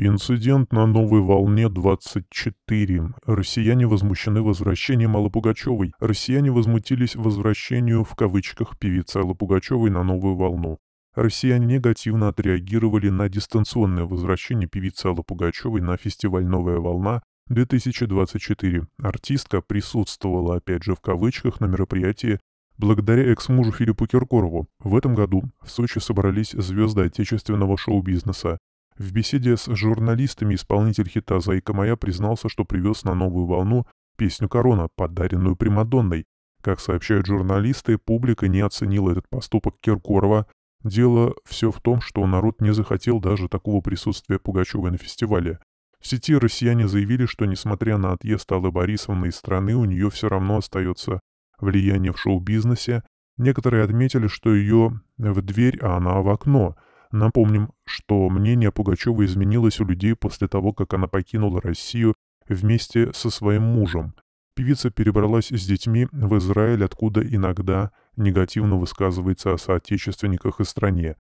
Инцидент на новой волне 24. Россияне возмущены возвращением Аллы Пугачевой. Россияне возмутились возвращению в кавычках певицы Аллы Пугачевой на новую волну. Россияне негативно отреагировали на дистанционное возвращение певицы Аллы Пугачевой на фестиваль «Новая волна» 2024. Артистка присутствовала, опять же в кавычках, на мероприятии благодаря экс-мужу Филиппу Киркорову. В этом году в Сочи собрались звезды отечественного шоу-бизнеса в беседе с журналистами исполнитель хита «Зайка моя» признался, что привез на новую волну песню «Корона», подаренную Примадонной. Как сообщают журналисты, публика не оценила этот поступок Киркорова. Дело все в том, что народ не захотел даже такого присутствия Пугачевой на фестивале. В сети россияне заявили, что несмотря на отъезд Аллы Борисовны из страны, у нее все равно остается влияние в шоу-бизнесе. Некоторые отметили, что ее в дверь, а она в окно – Напомним, что мнение Пугачева изменилось у людей после того, как она покинула Россию вместе со своим мужем. Певица перебралась с детьми в Израиль, откуда иногда негативно высказывается о соотечественниках и стране.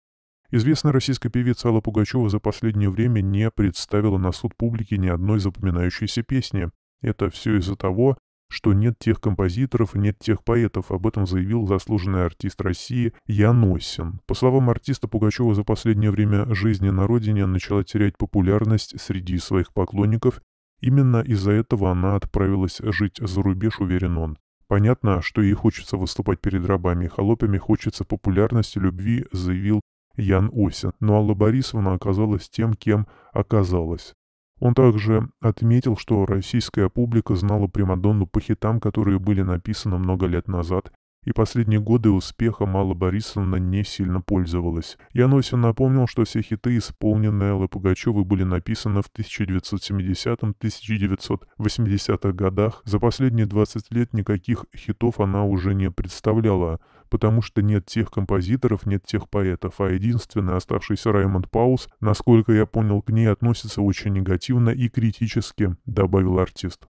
Известная российская певица Алла Пугачева за последнее время не представила на суд публики ни одной запоминающейся песни. Это все из-за того, что нет тех композиторов нет тех поэтов, об этом заявил заслуженный артист России Ян Осин. По словам артиста Пугачева, за последнее время жизни на родине начала терять популярность среди своих поклонников. Именно из-за этого она отправилась жить за рубеж, уверен он. Понятно, что ей хочется выступать перед рабами и холопами, хочется популярности, любви, заявил Ян Осин. Но ну, Алла Борисовна оказалась тем, кем оказалась. Он также отметил, что российская публика знала Примадонну по хитам, которые были написаны много лет назад и последние годы успеха Мала Борисовна не сильно пользовалась. Я напомнил, что все хиты, исполненные Эллы Пугачевой, были написаны в 1970-1980-х годах. За последние 20 лет никаких хитов она уже не представляла, потому что нет тех композиторов, нет тех поэтов, а единственный оставшийся Раймонд Паус, насколько я понял, к ней относится очень негативно и критически, добавил артист.